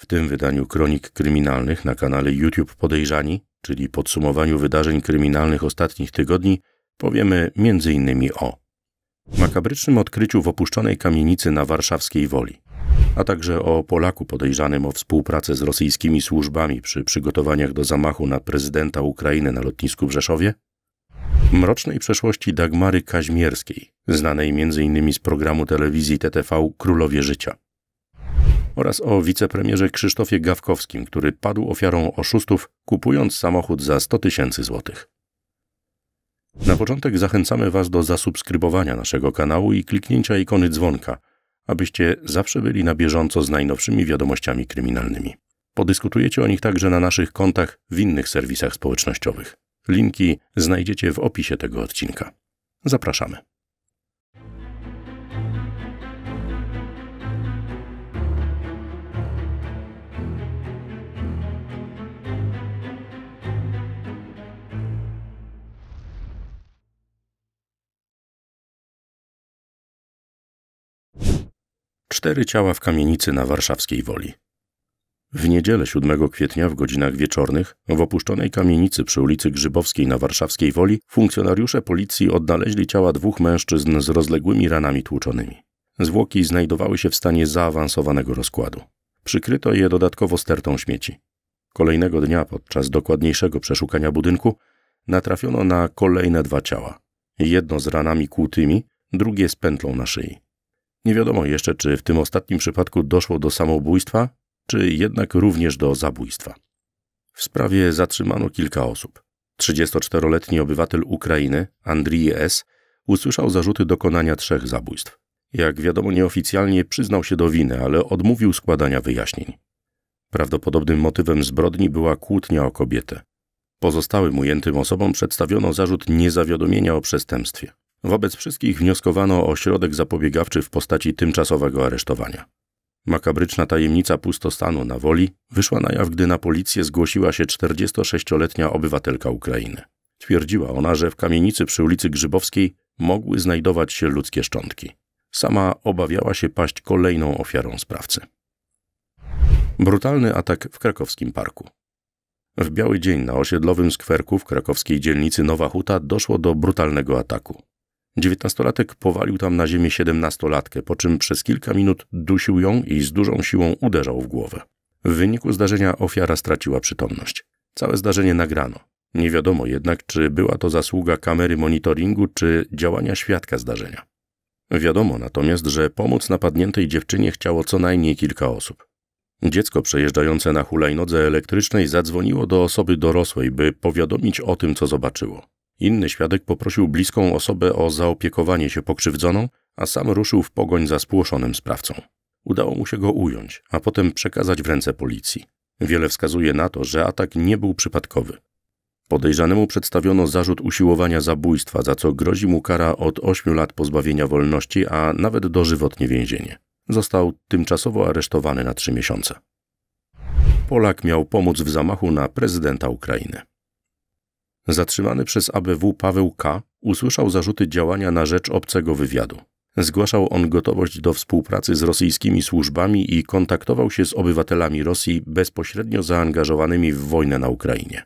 W tym wydaniu Kronik Kryminalnych na kanale YouTube Podejrzani, czyli podsumowaniu wydarzeń kryminalnych ostatnich tygodni, powiemy m.in. o makabrycznym odkryciu w opuszczonej kamienicy na warszawskiej Woli, a także o Polaku podejrzanym o współpracę z rosyjskimi służbami przy przygotowaniach do zamachu na prezydenta Ukrainy na lotnisku w Rzeszowie, mrocznej przeszłości Dagmary Kaźmierskiej, znanej m.in. z programu telewizji TTV Królowie Życia oraz o wicepremierze Krzysztofie Gawkowskim, który padł ofiarą oszustów, kupując samochód za 100 tysięcy złotych. Na początek zachęcamy Was do zasubskrybowania naszego kanału i kliknięcia ikony dzwonka, abyście zawsze byli na bieżąco z najnowszymi wiadomościami kryminalnymi. Podyskutujecie o nich także na naszych kontach w innych serwisach społecznościowych. Linki znajdziecie w opisie tego odcinka. Zapraszamy. Cztery ciała w kamienicy na warszawskiej Woli. W niedzielę 7 kwietnia w godzinach wieczornych w opuszczonej kamienicy przy ulicy Grzybowskiej na warszawskiej Woli funkcjonariusze policji odnaleźli ciała dwóch mężczyzn z rozległymi ranami tłuczonymi. Zwłoki znajdowały się w stanie zaawansowanego rozkładu. Przykryto je dodatkowo stertą śmieci. Kolejnego dnia podczas dokładniejszego przeszukania budynku natrafiono na kolejne dwa ciała. Jedno z ranami kłutymi, drugie z pętlą na szyi. Nie wiadomo jeszcze, czy w tym ostatnim przypadku doszło do samobójstwa, czy jednak również do zabójstwa. W sprawie zatrzymano kilka osób. 34-letni obywatel Ukrainy, Andrii S., usłyszał zarzuty dokonania trzech zabójstw. Jak wiadomo, nieoficjalnie przyznał się do winy, ale odmówił składania wyjaśnień. Prawdopodobnym motywem zbrodni była kłótnia o kobietę. Pozostałym ujętym osobom przedstawiono zarzut niezawiadomienia o przestępstwie. Wobec wszystkich wnioskowano o środek zapobiegawczy w postaci tymczasowego aresztowania. Makabryczna tajemnica pustostanu na woli wyszła na jaw, gdy na policję zgłosiła się 46-letnia obywatelka Ukrainy. Twierdziła ona, że w kamienicy przy ulicy Grzybowskiej mogły znajdować się ludzkie szczątki. Sama obawiała się paść kolejną ofiarą sprawcy. Brutalny atak w krakowskim parku. W biały dzień na osiedlowym skwerku w krakowskiej dzielnicy Nowa Huta doszło do brutalnego ataku. Dziewiętnastolatek powalił tam na ziemię siedemnastolatkę, po czym przez kilka minut dusił ją i z dużą siłą uderzał w głowę. W wyniku zdarzenia ofiara straciła przytomność. Całe zdarzenie nagrano. Nie wiadomo jednak, czy była to zasługa kamery monitoringu, czy działania świadka zdarzenia. Wiadomo natomiast, że pomóc napadniętej dziewczynie chciało co najmniej kilka osób. Dziecko przejeżdżające na hulajnodze elektrycznej zadzwoniło do osoby dorosłej, by powiadomić o tym, co zobaczyło. Inny świadek poprosił bliską osobę o zaopiekowanie się pokrzywdzoną, a sam ruszył w pogoń za spłoszonym sprawcą. Udało mu się go ująć, a potem przekazać w ręce policji. Wiele wskazuje na to, że atak nie był przypadkowy. Podejrzanemu przedstawiono zarzut usiłowania zabójstwa, za co grozi mu kara od 8 lat pozbawienia wolności, a nawet dożywotnie więzienie. Został tymczasowo aresztowany na 3 miesiące. Polak miał pomóc w zamachu na prezydenta Ukrainy. Zatrzymany przez ABW Paweł K. usłyszał zarzuty działania na rzecz obcego wywiadu. Zgłaszał on gotowość do współpracy z rosyjskimi służbami i kontaktował się z obywatelami Rosji bezpośrednio zaangażowanymi w wojnę na Ukrainie.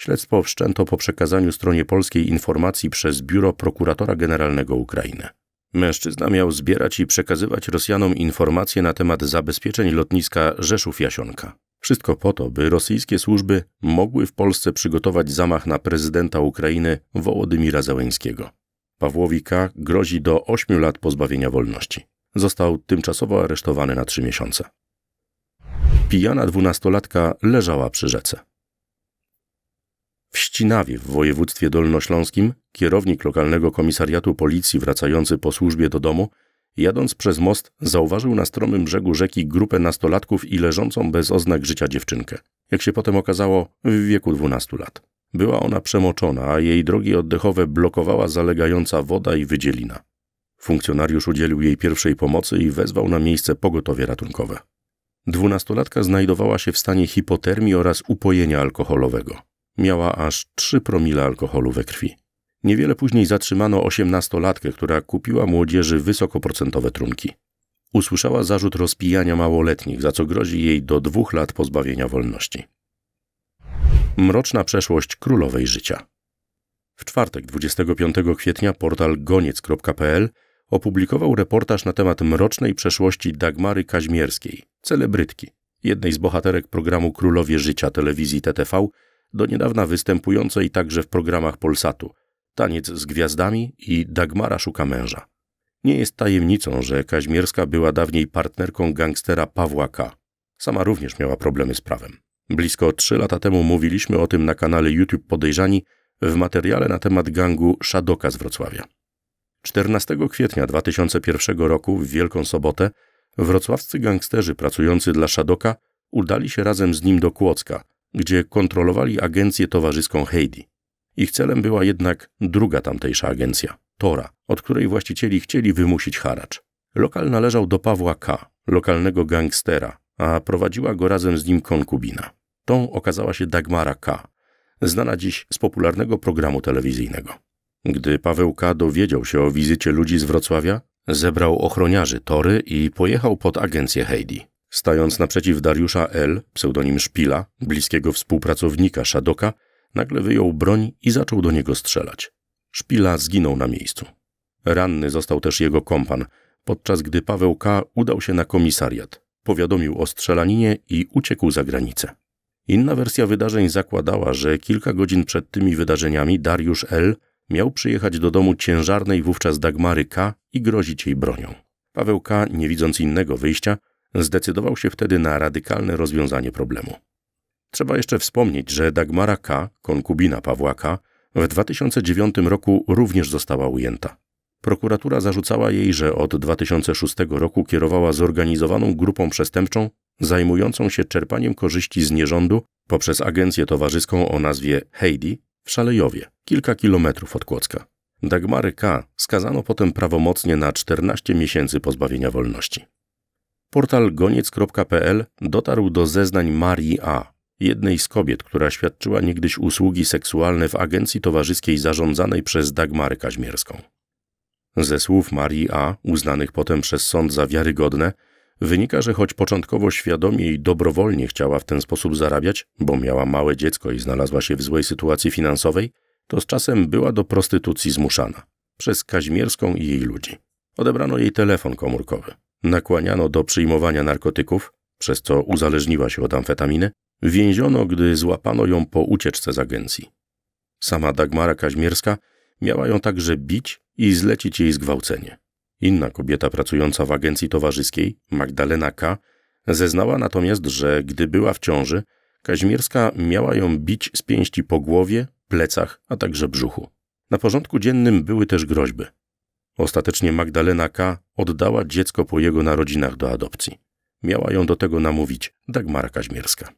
Śledztwo wszczęto po przekazaniu stronie polskiej informacji przez Biuro Prokuratora Generalnego Ukrainy. Mężczyzna miał zbierać i przekazywać Rosjanom informacje na temat zabezpieczeń lotniska Rzeszów-Jasionka. Wszystko po to, by rosyjskie służby mogły w Polsce przygotować zamach na prezydenta Ukrainy Wołodymira Pawłowi Pawłowika grozi do 8 lat pozbawienia wolności. Został tymczasowo aresztowany na 3 miesiące. Pijana dwunastolatka leżała przy rzece. Ścinawie w województwie dolnośląskim kierownik lokalnego komisariatu policji wracający po służbie do domu, jadąc przez most, zauważył na stromym brzegu rzeki grupę nastolatków i leżącą bez oznak życia dziewczynkę. Jak się potem okazało, w wieku 12 lat. Była ona przemoczona, a jej drogi oddechowe blokowała zalegająca woda i wydzielina. Funkcjonariusz udzielił jej pierwszej pomocy i wezwał na miejsce pogotowie ratunkowe. Dwunastolatka znajdowała się w stanie hipotermii oraz upojenia alkoholowego. Miała aż 3 promile alkoholu we krwi. Niewiele później zatrzymano osiemnastolatkę, która kupiła młodzieży wysokoprocentowe trunki. Usłyszała zarzut rozpijania małoletnich, za co grozi jej do dwóch lat pozbawienia wolności. Mroczna przeszłość królowej życia. W czwartek 25 kwietnia portal goniec.pl opublikował reportaż na temat mrocznej przeszłości Dagmary Kaźmierskiej, celebrytki, jednej z bohaterek programu Królowie Życia telewizji TTV, do niedawna występującej także w programach Polsatu Taniec z gwiazdami i Dagmara szuka męża. Nie jest tajemnicą, że Kaźmierska była dawniej partnerką gangstera Pawła K. Sama również miała problemy z prawem. Blisko trzy lata temu mówiliśmy o tym na kanale YouTube Podejrzani w materiale na temat gangu Szadoka z Wrocławia. 14 kwietnia 2001 roku w Wielką Sobotę wrocławscy gangsterzy pracujący dla Szadoka udali się razem z nim do Kłodzka – gdzie kontrolowali agencję towarzyską Heidi. Ich celem była jednak druga tamtejsza agencja, Tora, od której właścicieli chcieli wymusić haracz. Lokal należał do Pawła K., lokalnego gangstera, a prowadziła go razem z nim konkubina. Tą okazała się Dagmara K., znana dziś z popularnego programu telewizyjnego. Gdy Paweł K. dowiedział się o wizycie ludzi z Wrocławia, zebrał ochroniarzy tory i pojechał pod agencję Heidi. Stając naprzeciw Dariusza L., pseudonim Szpila, bliskiego współpracownika Szadoka, nagle wyjął broń i zaczął do niego strzelać. Szpila zginął na miejscu. Ranny został też jego kompan, podczas gdy Paweł K. udał się na komisariat, powiadomił o strzelaninie i uciekł za granicę. Inna wersja wydarzeń zakładała, że kilka godzin przed tymi wydarzeniami Dariusz L. miał przyjechać do domu ciężarnej wówczas Dagmary K. i grozić jej bronią. Paweł K., nie widząc innego wyjścia, zdecydował się wtedy na radykalne rozwiązanie problemu. Trzeba jeszcze wspomnieć, że Dagmara K., konkubina Pawła K., w 2009 roku również została ujęta. Prokuratura zarzucała jej, że od 2006 roku kierowała zorganizowaną grupą przestępczą zajmującą się czerpaniem korzyści z nierządu poprzez agencję towarzyską o nazwie Heidi w Szalejowie, kilka kilometrów od Kłodzka. Dagmary K. skazano potem prawomocnie na 14 miesięcy pozbawienia wolności. Portal goniec.pl dotarł do zeznań Marii A., jednej z kobiet, która świadczyła niegdyś usługi seksualne w agencji towarzyskiej zarządzanej przez Dagmarę Kaźmierską. Ze słów Marii A., uznanych potem przez sąd za wiarygodne, wynika, że choć początkowo świadomie i dobrowolnie chciała w ten sposób zarabiać, bo miała małe dziecko i znalazła się w złej sytuacji finansowej, to z czasem była do prostytucji zmuszana przez Kaźmierską i jej ludzi. Odebrano jej telefon komórkowy nakłaniano do przyjmowania narkotyków, przez co uzależniła się od amfetaminy, więziono, gdy złapano ją po ucieczce z agencji. Sama Dagmara Kaźmierska miała ją także bić i zlecić jej zgwałcenie. Inna kobieta pracująca w agencji towarzyskiej, Magdalena K., zeznała natomiast, że gdy była w ciąży, Kaźmierska miała ją bić z pięści po głowie, plecach, a także brzuchu. Na porządku dziennym były też groźby. Ostatecznie Magdalena K. oddała dziecko po jego narodzinach do adopcji. Miała ją do tego namówić Dagmara Kaźmierska.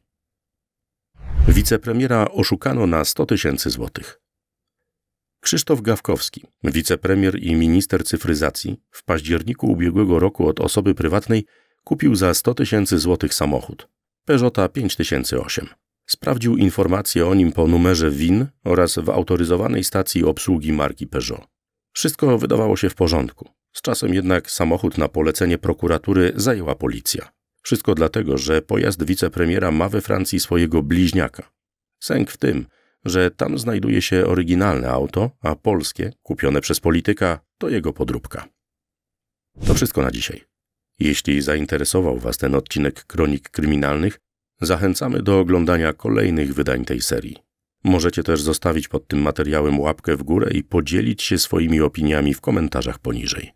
Wicepremiera oszukano na 100 tysięcy złotych. Krzysztof Gawkowski, wicepremier i minister cyfryzacji, w październiku ubiegłego roku od osoby prywatnej kupił za 100 tysięcy złotych samochód Peugeota 5008. Sprawdził informacje o nim po numerze WIN oraz w autoryzowanej stacji obsługi marki Peugeot. Wszystko wydawało się w porządku. Z czasem jednak samochód na polecenie prokuratury zajęła policja. Wszystko dlatego, że pojazd wicepremiera ma we Francji swojego bliźniaka. Sęk w tym, że tam znajduje się oryginalne auto, a polskie, kupione przez polityka, to jego podróbka. To wszystko na dzisiaj. Jeśli zainteresował Was ten odcinek Kronik Kryminalnych, zachęcamy do oglądania kolejnych wydań tej serii. Możecie też zostawić pod tym materiałem łapkę w górę i podzielić się swoimi opiniami w komentarzach poniżej.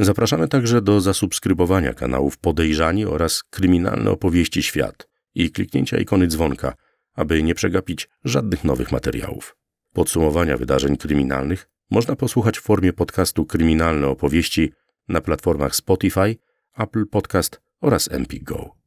Zapraszamy także do zasubskrybowania kanałów Podejrzani oraz Kryminalne Opowieści Świat i kliknięcia ikony dzwonka, aby nie przegapić żadnych nowych materiałów. Podsumowania wydarzeń kryminalnych można posłuchać w formie podcastu Kryminalne Opowieści na platformach Spotify, Apple Podcast oraz MPGo.